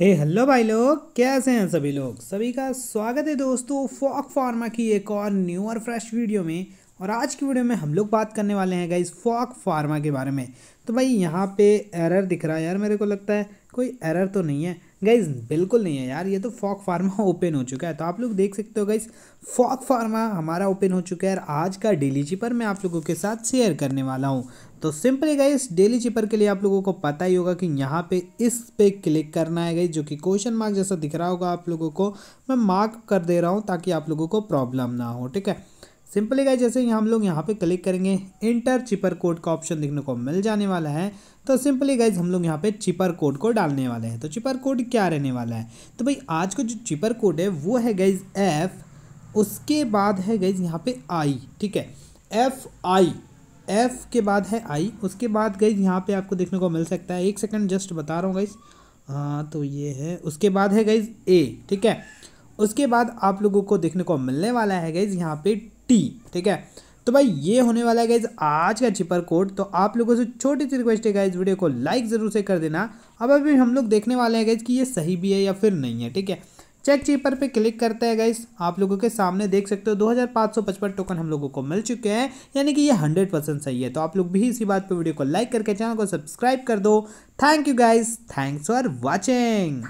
हे hey, hello भाई लोग कैसे हैं सभी लोग सभी का स्वागत है दोस्तों फॉक फार्मा की एक और न्यू और फ्रेश वीडियो में और आज की वीडियो में हम लोग बात करने वाले हैं गाइज फॉक फार्मा के बारे में तो भाई यहाँ पे एरर दिख रहा है यार मेरे को लगता है कोई एरर तो नहीं है गाइज बिल्कुल नहीं है यार ये तो फॉक फार्मा ओपन हो चुका है तो आप लोग देख सकते हो गाइज फॉक फार्मा हमारा ओपन हो चुका है और आज का डेली चिपर मैं आप लोगों के साथ शेयर करने वाला हूँ तो सिंपली गाइज डेली चिपर के लिए आप लोगों को पता ही होगा कि यहाँ पे इस पे क्लिक करना है गाइज जो कि क्वेश्चन मार्क जैसा दिख रहा होगा आप लोगों को मैं मार्क कर दे रहा हूँ ताकि आप लोगों को प्रॉब्लम ना हो ठीक है सिंपली गाइज जैसे ही हम लोग यहाँ पे क्लिक करेंगे इंटर चिपर कोड का ऑप्शन देखने को मिल जाने वाला है तो सिंपली गाइज हम लोग यहाँ पे चिपर कोड को डालने वाले हैं तो चिपर कोड क्या रहने वाला है तो भाई आज का जो चिपर कोड है वो है गाइज एफ़ उसके बाद है गाइज यहाँ पे आई ठीक है एफ आई एफ़ के बाद है आई उसके बाद गाइज यहाँ पे आपको देखने को मिल सकता है एक सेकेंड जस्ट बता रहा हूँ गाइज हाँ तो ये है उसके बाद है गाइज ए ठीक है उसके बाद आप लोगों को देखने को मिलने वाला है गाइज यहाँ पे टी ठीक है तो भाई ये होने वाला है गाइज आज का चिपर कोड तो आप लोगों से छोटी सी रिक्वेस्ट है गाइज वीडियो को लाइक ज़रूर से कर देना अब अभी हम लोग देखने वाले हैं गाइज कि ये सही भी है या फिर नहीं है ठीक है चेक चीपर पे क्लिक करते हैं गाइज आप लोगों के सामने देख सकते हो 2555 टोकन हम लोगों को मिल चुके हैं यानी कि ये 100 परसेंट सही है तो आप लोग भी इसी बात पे वीडियो को लाइक करके चैनल को सब्सक्राइब कर दो thank you guys thanks for watching